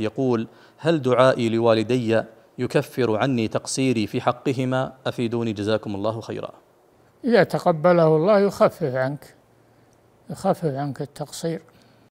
يقول هل دعائي لوالدي يكفر عني تقصيري في حقهما أفيدوني جزاكم الله خيرا إذا تقبله الله يخفف عنك يخفف عنك التقصير